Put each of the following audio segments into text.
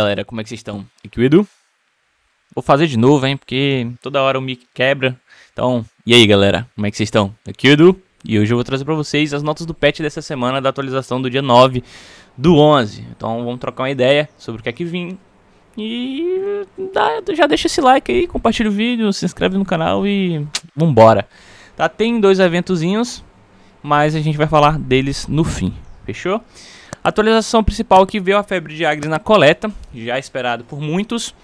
Galera, como é que vocês estão? Aqui o Edu. Vou fazer de novo, hein, porque toda hora o mic quebra. Então, e aí, galera? Como é que vocês estão? Aqui o Edu. E hoje eu vou trazer para vocês as notas do patch dessa semana da atualização do dia 9 do 11. Então, vamos trocar uma ideia sobre o que é que vim. E dá, já deixa esse like aí, compartilha o vídeo, se inscreve no canal e vambora. Tá, tem dois eventozinhos, mas a gente vai falar deles no fim. Fechou? atualização principal que veio a febre de Agri na coleta, já esperado por muitos,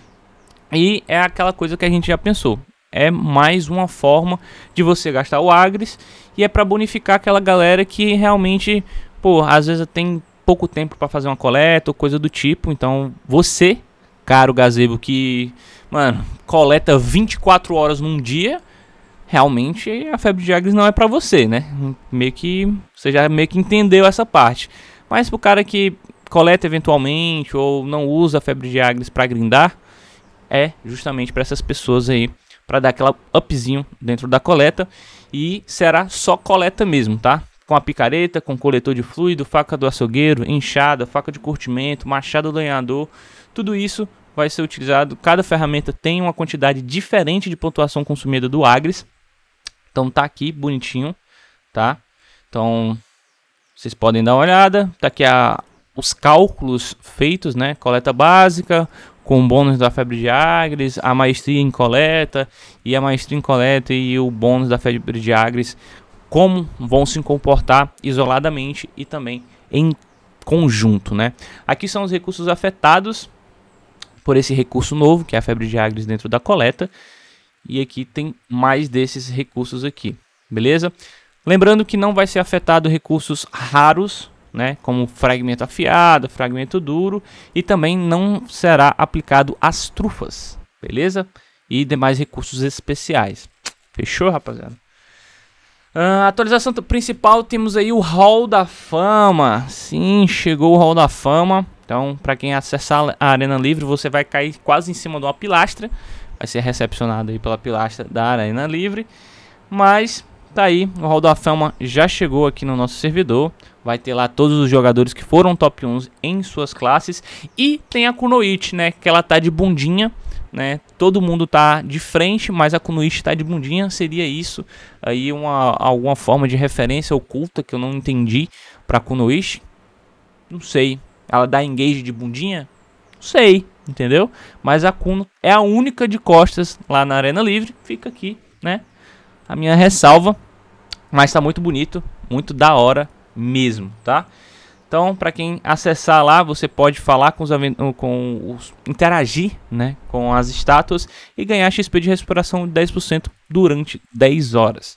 e é aquela coisa que a gente já pensou. É mais uma forma de você gastar o Agres e é para bonificar aquela galera que realmente, pô, às vezes tem pouco tempo para fazer uma coleta ou coisa do tipo. Então, você, caro gazebo que, mano, coleta 24 horas num dia, realmente a febre de Agres não é para você, né? Meio que você já meio que entendeu essa parte. Mas pro cara que coleta eventualmente ou não usa a febre de Agnes para grindar, é justamente para essas pessoas aí, para dar aquela upzinho dentro da coleta e será só coleta mesmo, tá? Com a picareta, com coletor de fluido, faca do açougueiro, enxada, faca de curtimento, machado lenhador, tudo isso vai ser utilizado. Cada ferramenta tem uma quantidade diferente de pontuação consumida do Agres. Então tá aqui bonitinho, tá? Então vocês podem dar uma olhada. Tá aqui a, os cálculos feitos, né? Coleta básica, com bônus da febre de Agres, a maestria em coleta e a maestria em coleta e o bônus da febre de Agres, como vão se comportar isoladamente e também em conjunto, né? Aqui são os recursos afetados por esse recurso novo, que é a febre de Agres dentro da coleta, e aqui tem mais desses recursos aqui, beleza? Lembrando que não vai ser afetado recursos raros, né, como fragmento afiado, fragmento duro, e também não será aplicado às trufas, beleza? E demais recursos especiais. Fechou, rapaziada? Uh, atualização principal, temos aí o Hall da Fama. Sim, chegou o Hall da Fama. Então, para quem acessar a Arena Livre, você vai cair quase em cima de uma pilastra. Vai ser recepcionado aí pela pilastra da Arena Livre. Mas Tá aí, o Hall da Fama já chegou aqui no nosso servidor. Vai ter lá todos os jogadores que foram top 1 em suas classes. E tem a Kunoichi, né? Que ela tá de bundinha, né? Todo mundo tá de frente, mas a Kunoichi tá de bundinha. Seria isso aí uma, alguma forma de referência oculta que eu não entendi pra Kunoichi? Não sei. Ela dá engage de bundinha? Não sei, entendeu? Mas a Kuno é a única de costas lá na Arena Livre. Fica aqui, né? a minha ressalva. Mas tá muito bonito, muito da hora mesmo, tá? Então, para quem acessar lá, você pode falar com os, com os interagir, né, com as estátuas e ganhar XP de respiração de 10% durante 10 horas.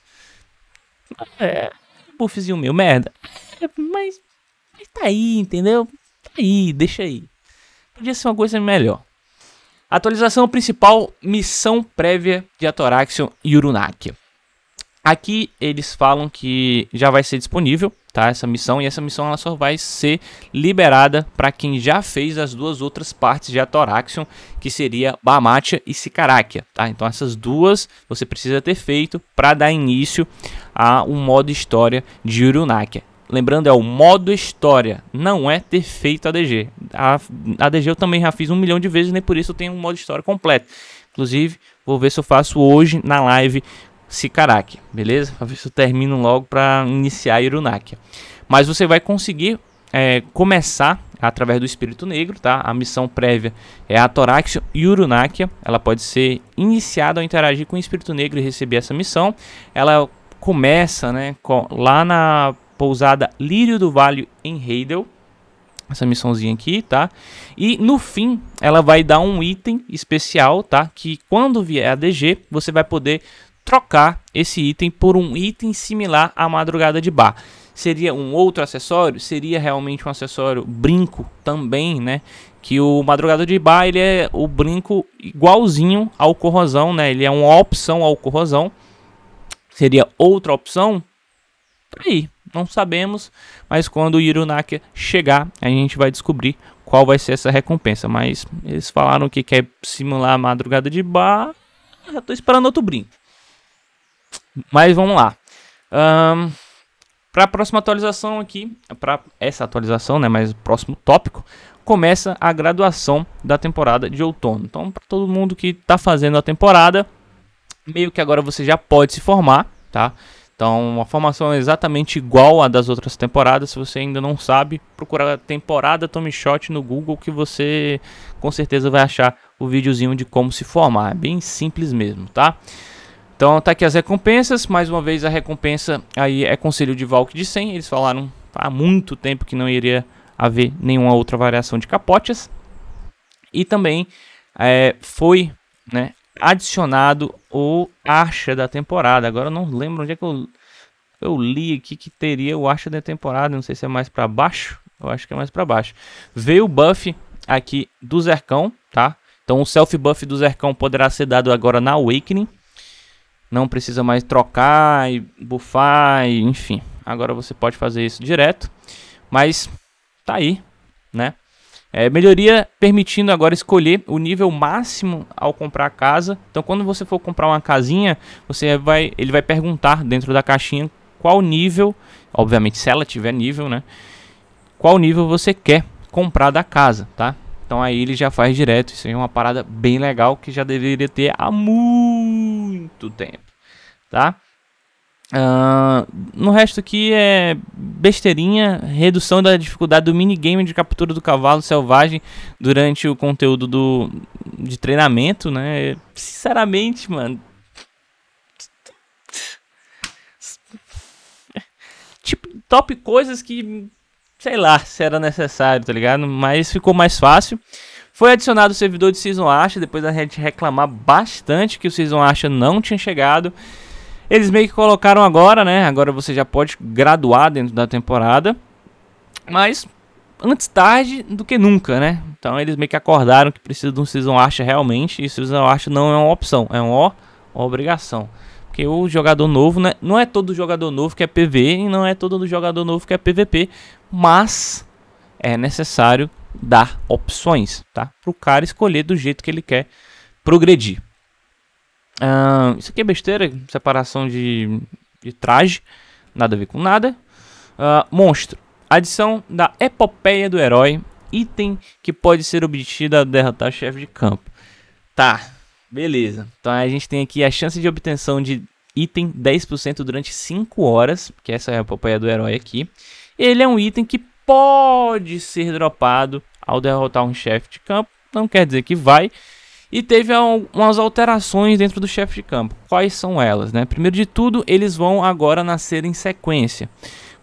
É, buffzinho meu, merda. É, mas, mas tá aí, entendeu? Tá aí, deixa aí. Podia ser uma coisa melhor. Atualização principal, missão prévia de Atoraxion e Urunakia. Aqui eles falam que já vai ser disponível, tá? Essa missão e essa missão ela só vai ser liberada para quem já fez as duas outras partes de Atoraxion, que seria Bamatia e Sicarakia, tá? Então essas duas você precisa ter feito para dar início a um modo história de Urunakia. Lembrando, é o modo história, não é ter feito a DG. A, a DG eu também já fiz um milhão de vezes, nem por isso eu tenho um modo história completo. Inclusive, vou ver se eu faço hoje na live Sikarak, beleza? A ver se eu termino logo para iniciar a Irunáquia. Mas você vai conseguir é, começar através do Espírito Negro, tá? A missão prévia é a e Yurunáquia. Ela pode ser iniciada ao interagir com o Espírito Negro e receber essa missão. Ela começa né, com, lá na pousada Lírio do Vale em Heidel, essa missãozinha aqui, tá? E no fim, ela vai dar um item especial, tá? Que quando vier a DG, você vai poder trocar esse item por um item similar à madrugada de bar. Seria um outro acessório? Seria realmente um acessório brinco também, né? Que o madrugada de bar, ele é o brinco igualzinho ao corrosão, né? Ele é uma opção ao corrosão. Seria outra opção? Tá aí, não sabemos, mas quando o Irunaka chegar, a gente vai descobrir qual vai ser essa recompensa. Mas eles falaram que quer simular a madrugada de bar. Eu tô esperando outro brinco. Mas vamos lá. Um, para a próxima atualização aqui, para essa atualização, né, mas o próximo tópico, começa a graduação da temporada de outono. Então, para todo mundo que está fazendo a temporada, meio que agora você já pode se formar, tá? Então, a formação é exatamente igual à das outras temporadas. Se você ainda não sabe, procura a temporada Tommy Shot no Google que você com certeza vai achar o videozinho de como se formar. É bem simples mesmo, tá? Então tá aqui as recompensas, mais uma vez a recompensa aí é conselho de Valk de 100, eles falaram há muito tempo que não iria haver nenhuma outra variação de capotes. E também é, foi né, adicionado o Archa da temporada. Agora eu não lembro onde é que eu, eu li aqui que teria o Archa da temporada. Não sei se é mais para baixo. Eu acho que é mais para baixo. Veio o buff aqui do Zercão, tá? Então o self buff do Zercão poderá ser dado agora na Awakening não precisa mais trocar e bufar, e, enfim. Agora você pode fazer isso direto, mas tá aí, né? É, melhoria permitindo agora escolher o nível máximo ao comprar a casa. Então, quando você for comprar uma casinha, você vai, ele vai perguntar dentro da caixinha qual nível, obviamente se ela tiver nível, né? Qual nível você quer comprar da casa, tá? Então aí ele já faz direto. Isso é uma parada bem legal que já deveria ter há muito muito tempo, tá? Uh, no resto aqui é besteirinha, redução da dificuldade do minigame de captura do cavalo selvagem durante o conteúdo do, de treinamento, né? Sinceramente, mano. Tipo, top coisas que, sei lá, se era necessário, tá ligado? Mas ficou mais fácil. Foi adicionado o servidor de Season Asha, depois da gente reclamar bastante que o Season Asha não tinha chegado. Eles meio que colocaram agora, né? Agora você já pode graduar dentro da temporada. Mas antes tarde do que nunca, né? Então eles meio que acordaram que precisa de um Season Archer realmente. E Season Archer não é uma opção, é uma obrigação. Porque o jogador novo, né? Não é todo jogador novo que é PV e não é todo jogador novo que é PVP. Mas é necessário dar opções, tá? Para o cara escolher do jeito que ele quer progredir. Uh, isso aqui é besteira, separação de, de traje, nada a ver com nada. Uh, monstro, adição da epopeia do herói, item que pode ser obtido a derrotar o chefe de campo. Tá, beleza. Então a gente tem aqui a chance de obtenção de item 10% durante 5 horas, que essa é a epopeia do herói aqui. Ele é um item que pode ser dropado ao derrotar um chefe de campo. Não quer dizer que vai. E teve algumas alterações dentro do chefe de campo. Quais são elas, né? Primeiro de tudo, eles vão agora nascer em sequência.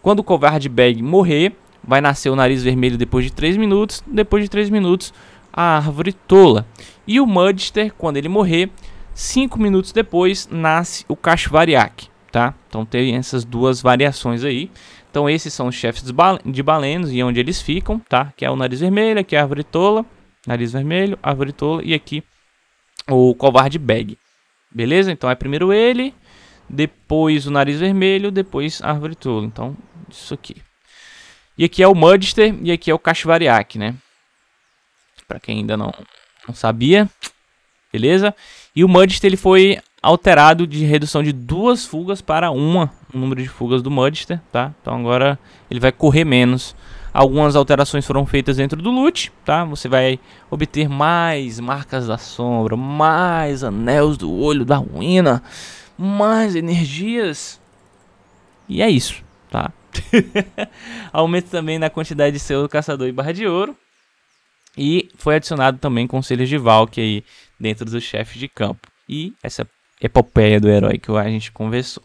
Quando o covarde bag morrer, vai nascer o nariz vermelho depois de 3 minutos. Depois de 3 minutos, a árvore tola. E o Mudster, quando ele morrer, 5 minutos depois, nasce o Cacho tá? Então tem essas duas variações aí. Então esses são os chefes de balenos e onde eles ficam, tá? Que é o nariz vermelho, aqui é a árvore tola, nariz vermelho, árvore tola e aqui o covarde bag. Beleza? Então é primeiro ele, depois o nariz vermelho, depois a árvore tola. Então isso aqui. E aqui é o Mudster e aqui é o Cachivariac, né? Para quem ainda não, não sabia, beleza? E o Mudster ele foi alterado de redução de duas fugas para uma, o número de fugas do Mudster, tá? Então agora ele vai correr menos. Algumas alterações foram feitas dentro do loot, tá? Você vai obter mais marcas da sombra, mais anéis do olho da ruína, mais energias. E é isso, tá? Aumento também na quantidade de seu caçador e barra de ouro. E foi adicionado também conselhos de Valk aí dentro do chefe de campo. E essa epopeia do herói que a gente conversou.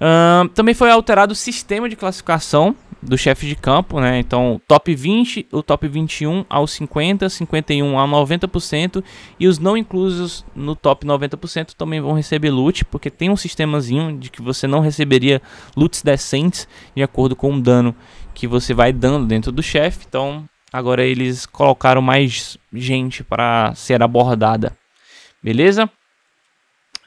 Uh, também foi alterado o sistema de classificação do chefe de campo, né? Então, top 20, o top 21 ao 50, 51 ao 90% e os não inclusos no top 90% também vão receber loot, porque tem um sistemazinho de que você não receberia loots decentes de acordo com o dano que você vai dando dentro do chefe. Então, agora eles colocaram mais gente para ser abordada. Beleza?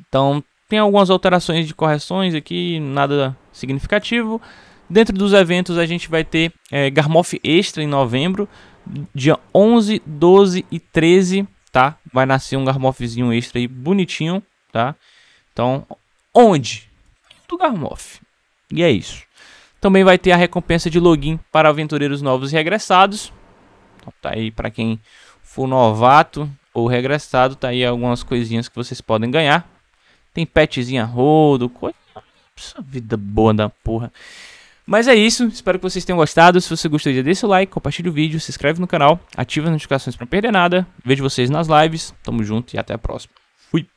Então tem algumas alterações de correções aqui, nada significativo. Dentro dos eventos a gente vai ter é, Garmoff Extra em novembro, dia 11, 12 e 13, tá? Vai nascer um Garmoffzinho extra aí bonitinho, tá? Então, onde? Do Garmoff. E é isso. Também vai ter a recompensa de login para aventureiros novos e regressados. Então, tá aí para quem for novato ou regressado, tá aí algumas coisinhas que vocês podem ganhar. Tem petzinha rodo, coisa. Vida boa da porra. Mas é isso, espero que vocês tenham gostado. Se você gostou, já deixa o like, compartilha o vídeo, se inscreve no canal, ativa as notificações para não perder nada. Vejo vocês nas lives, tamo junto e até a próxima. Fui!